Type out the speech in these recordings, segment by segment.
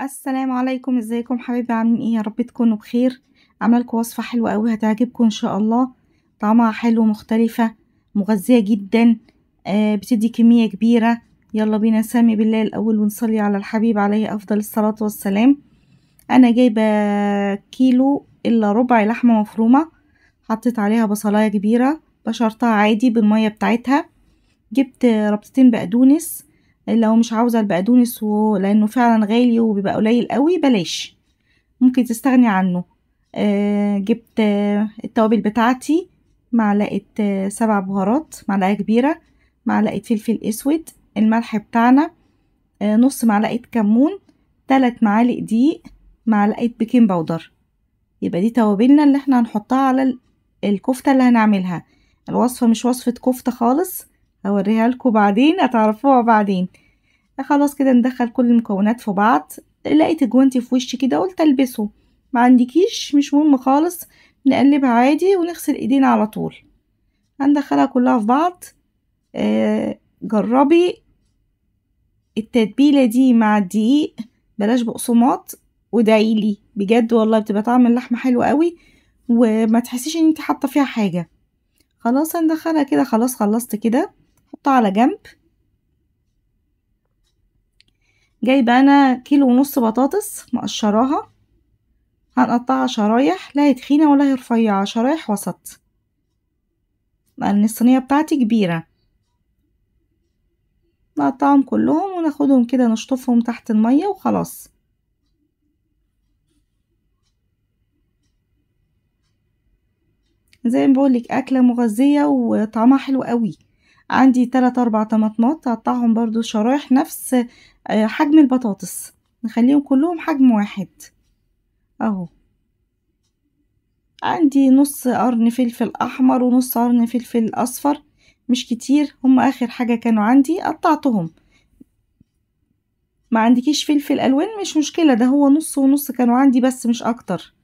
السلام عليكم ازيكم حبايبي عاملين ايه يا رب تكونوا بخير عامله لكم وصفه حلوه قوي هتعجبكم ان شاء الله طعمها حلو مختلفه مغذيه جدا آه بتدي كميه كبيره يلا بينا نسمي بالله الاول ونصلي على الحبيب عليه افضل الصلاه والسلام انا جايبه كيلو الا ربع لحمه مفرومه حطيت عليها بصلايه كبيره بشرتها عادي بالميه بتاعتها جبت ربطتين بقدونس لو مش عاوزة البقدونس و... لأنه فعلا غالي وبيبقى قليل قوي بلاش ممكن تستغني عنه آه جبت آه التوابل بتاعتي معلقة آه سبع بهارات معلقة كبيرة معلقة فلفل أسود الملح بتاعنا آه نص معلقة كمون تلات معالق دقيق معلقة بيكنج باودر يبقى دي توابلنا اللي احنا هنحطها على الكفتة اللي هنعملها الوصفة مش وصفة كفتة خالص هوريها لكم بعدين هتعرفوها بعدين خلاص كده ندخل كل المكونات في بعض لقيت الجوانتي في وشي كده قلت البسه ما عندكيش مش مهم خالص نقلبها عادي ونغسل ايدينا على طول هندخلها كلها في بعض آه، جربي التتبيله دي مع الدقيق بلاش بقسماط ودعيلي بجد والله بتبقى طعم اللحمه حلو قوي وما تحسيش ان انت حاطه فيها حاجه خلاص هندخلها كده خلاص خلصت كده حطها على جنب جايبه انا كيلو ونص بطاطس مقشراها هنقطعها شرايح لا هي تخينه ولا هي رفيعه شرايح وسط لان الصينيه بتاعتي كبيره نقطعهم كلهم وناخدهم كده نشطفهم تحت الميه وخلاص زي ما بقولك اكله مغذيه وطعمها حلو قوي عندي 3 أربع طماطمات هقطعهم برضو شرايح نفس آه، حجم البطاطس نخليهم كلهم حجم واحد اهو عندي نص قرن فلفل احمر ونص قرن فلفل اصفر مش كتير هم اخر حاجه كانوا عندي قطعتهم ما عندكيش فلفل الوان مش مشكله ده هو نص ونص كانوا عندي بس مش اكتر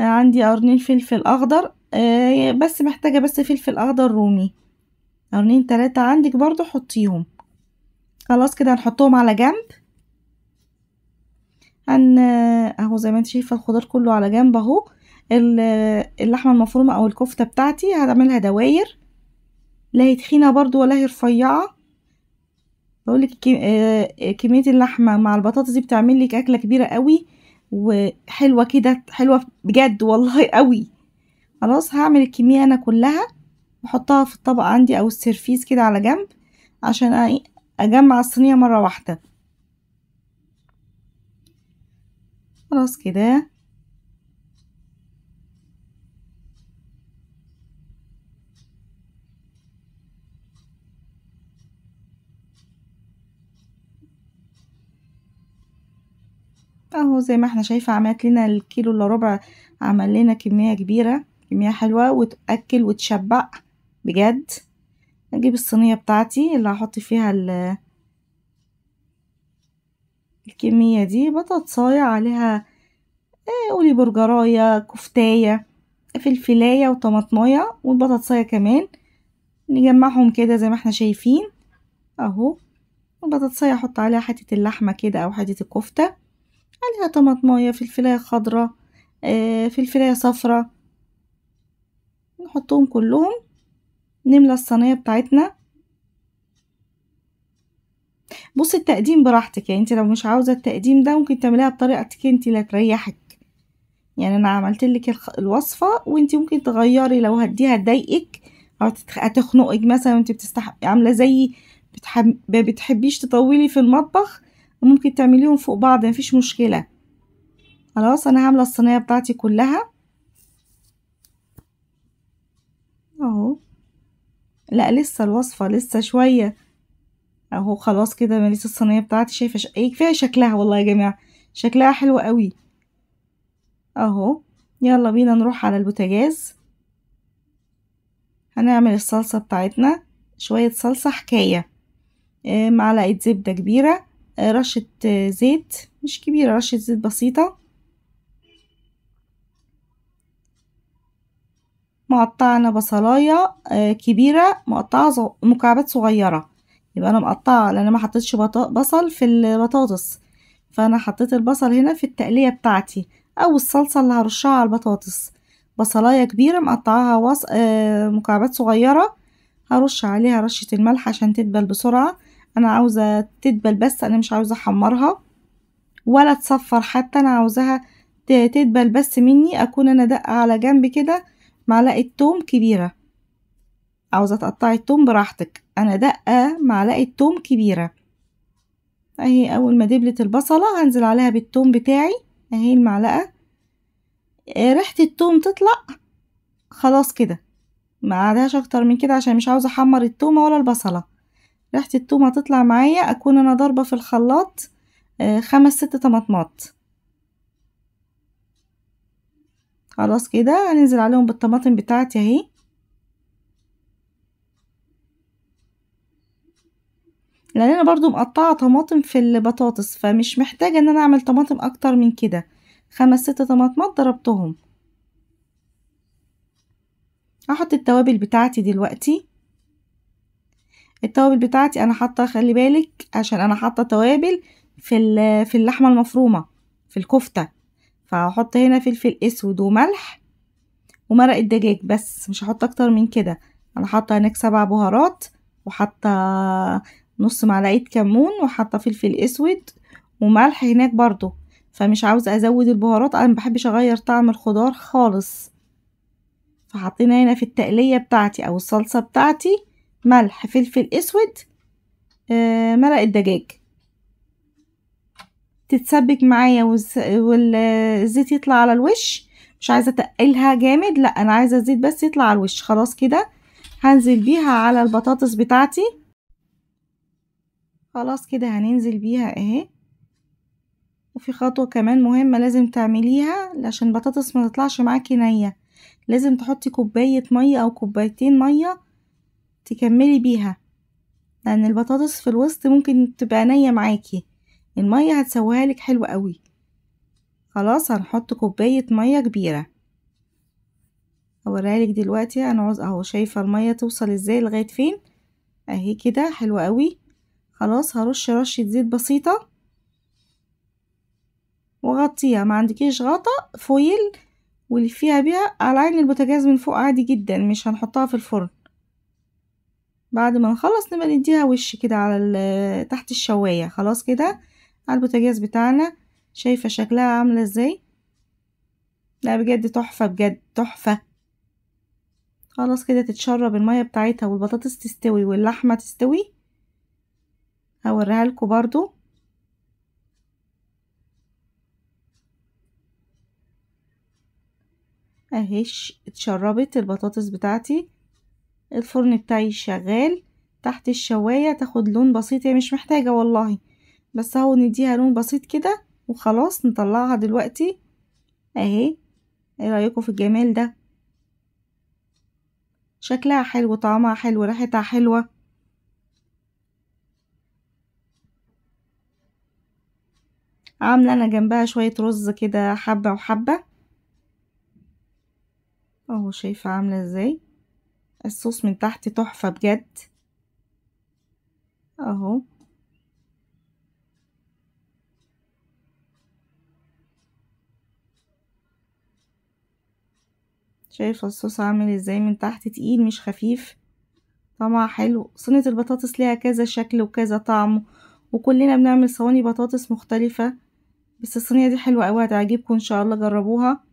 آه، عندي قرنين فلفل اخضر آه، بس محتاجه بس فلفل اخضر رومي قرنين تلاتة عندك برضو حطيهم خلاص كده هنحطهم على جنب هن اهو زي ما انت شايفه الخضار كله على جنب اهو اللحمه المفرومه او الكفته بتاعتي هعملها دواير لا هي تخينه برضو ولا هي رفيعه بقولك آه، كميه اللحمه مع البطاطس دي بتعمل لك اكله كبيره قوي وحلوه كده حلوه بجد والله قوي خلاص هعمل الكميه انا كلها بحطها في الطبق عندي او السيرفيس كده على جنب عشان اجمع الصينيه مره واحده خلاص كده اهو زي ما احنا شايفه عملت لنا الكيلو الا ربع عمل لنا كميه كبيره كميه حلوه وتاكل وتشبع بجد اجيب الصينيه بتاعتي اللي هحط فيها الكميه دي بطاطسايه عليها ايه قولي برجرايه كفتايه فلفلايه وطماطمايه والبطاطسايه كمان نجمعهم كده زي ما احنا شايفين اهو البطاطسايه احط عليها حته اللحمه كده او حته الكفته عليها طماطمايه فلفلايه خضراء آه، فلفلايه صفراء نحطهم كلهم نملى الصينية بتاعتنا بص التقديم براحتك يعني انت لو مش عاوزة التقديم ده ممكن تعمليها بطريقتك انت اللي تريحك يعني انا عملت لك الوصفة وانت ممكن تغيري لو هديها تضايقك او هتخنقك مثلا وانت بتستح عاملة زي بتحب... بتحبيش تطولي في المطبخ وممكن تعمليهم فوق بعض مفيش مشكلة خلاص انا هعمل الصينية بتاعتي كلها لا لسه الوصفة لسه شوية اهو خلاص كده ماليس الصينية بتاعتي شايفة ش... ايه كفاية شكلها والله يا جماعة شكلها حلو قوي اهو يلا بينا نروح على البوتاجاز هنعمل الصلصة بتاعتنا شوية صلصة حكاية آه، معلقة زبدة كبيرة آه، رشة آه، زيت مش كبيرة رشة زيت بسيطة مقطعنا بصلاية آه، كبيرة مقطعة مكعبات صغيرة يبقى أنا مقطعة لأن ما حطيتش بصل في البطاطس فأنا حطيت البصل هنا في التقلية بتاعتي أو الصلصة اللي هرشها على البطاطس بصلاية كبيرة مقطعاها وص... آه، مكعبات صغيرة هرش عليها رشة الملح عشان تدبل بسرعة أنا عاوزة تدبل بس أنا مش عاوزة أحمرها ولا تصفر حتى أنا عاوزاها تدبل بس مني أكون أنا دقة على جنب كده معلقة توم كبيرة عاوزة تقطعي التوم براحتك أنا دقة معلقة توم كبيرة أهي أول ما دبلت البصلة هنزل عليها بالتوم بتاعي أهي المعلقة آه، ريحة التوم تطلع خلاص كده ما عادهاش أكتر من كده عشان مش عاوزة أحمر التومة ولا البصلة ريحة التومة تطلع معايا أكون أنا ضاربة في الخلاط آه، خمس ست طماطمات خلاص كده هننزل عليهم بالطماطم بتاعتي اهي لان انا برضو مقطعه طماطم في البطاطس فمش محتاجه ان انا اعمل طماطم اكتر من كده خمس ست طماطمات ضربتهم هحط التوابل بتاعتي دلوقتي التوابل بتاعتي انا حاطه خلي بالك عشان انا حاطه توابل في في اللحمه المفرومه في الكفته فهحط هنا فلفل اسود وملح ومرق الدجاج بس مش هحط اكتر من كده انا حاطه هناك سبع بهارات وحاطه نص معلقه كمون وحاطه فلفل اسود وملح هناك برضو فمش عاوزه ازود البهارات انا مبحبش اغير طعم الخضار خالص فحطينا هنا في التقليه بتاعتي او الصلصه بتاعتي ملح فلفل اسود آه مرق الدجاج تتسبك معايا والزيت يطلع على الوش مش عايزه تقلها جامد لا انا عايزه الزيت بس يطلع على الوش خلاص كده هنزل بيها على البطاطس بتاعتي خلاص كده هننزل بيها اهي وفي خطوه كمان مهمه لازم تعمليها عشان البطاطس ما تطلعش معاكي نيه لازم تحطي كوبايه ميه او كوبايتين ميه تكملي بيها لان البطاطس في الوسط ممكن تبقى نيه معاكي المية هتسويها لك حلوة قوي خلاص هنحط كوباية مية كبيرة هوريها لك دلوقتي انا عاوز اهو شايفة المية توصل ازاي لغاية فين اهي كده حلوة قوي خلاص هرش رشة زيت بسيطة وغطيها ما عندكيش غطا فويل ولفيها بيها على عين البوتاجاز من فوق عادي جدا مش هنحطها في الفرن بعد ما نخلص نبقى نديها وش كده على تحت الشوايه خلاص كده البوتاجاز بتاعنا شايفة شكلها عاملة ازاي لا بجد تحفة بجد تحفة خلاص كده تتشرب المية بتاعتها والبطاطس تستوي واللحمة تستوي هوريها لكم برضو اهيش اتشربت البطاطس بتاعتي الفرن بتاعي شغال تحت الشواية تاخد لون بسيط هي مش محتاجة والله بس اهو نديها لون بسيط كده وخلاص نطلعها دلوقتي اهي ايه رايكم في الجمال ده شكلها حلو طعمها حلو ريحتها حلوه عامله انا جنبها شويه رز كده حبه وحبه اهو شايفه عامله ازاي الصوص من تحت تحفه بجد اهو شايفه الصوص عامل ازاي من تحت تقيل مش خفيف طعمها حلو صينيه البطاطس ليها كذا شكل وكذا طعم وكلنا بنعمل صواني بطاطس مختلفه بس الصينيه دي حلوه قوي هتعجبكم ان شاء الله جربوها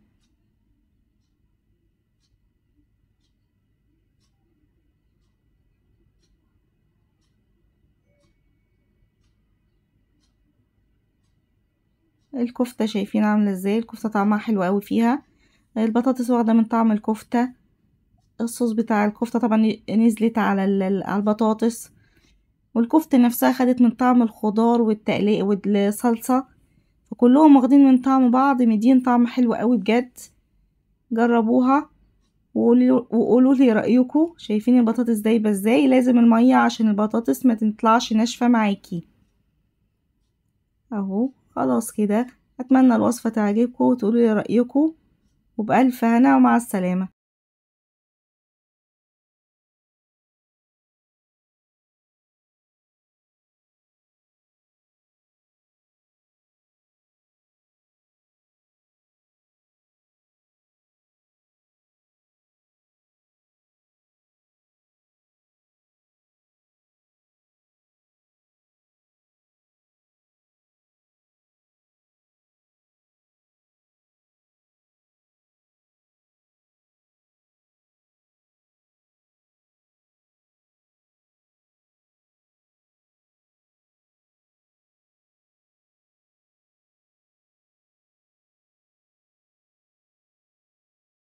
الكفته شايفين عامله ازاي الكفته طعمها حلو قوي فيها البطاطس واخده من طعم الكفته الصوص بتاع الكفته طبعا نزلت على على البطاطس والكفته نفسها خدت من طعم الخضار والتقليق والصلصه فكلهم واخدين من طعم بعض مدين طعم حلو قوي بجد جربوها وقولوا لي رايكم شايفين البطاطس دايبه ازاي لازم الميه عشان البطاطس ما تطلعش ناشفه معاكي اهو خلاص كده اتمنى الوصفه تعجبكم وتقولوا لي رايكم وبألف هنا ومع السلامة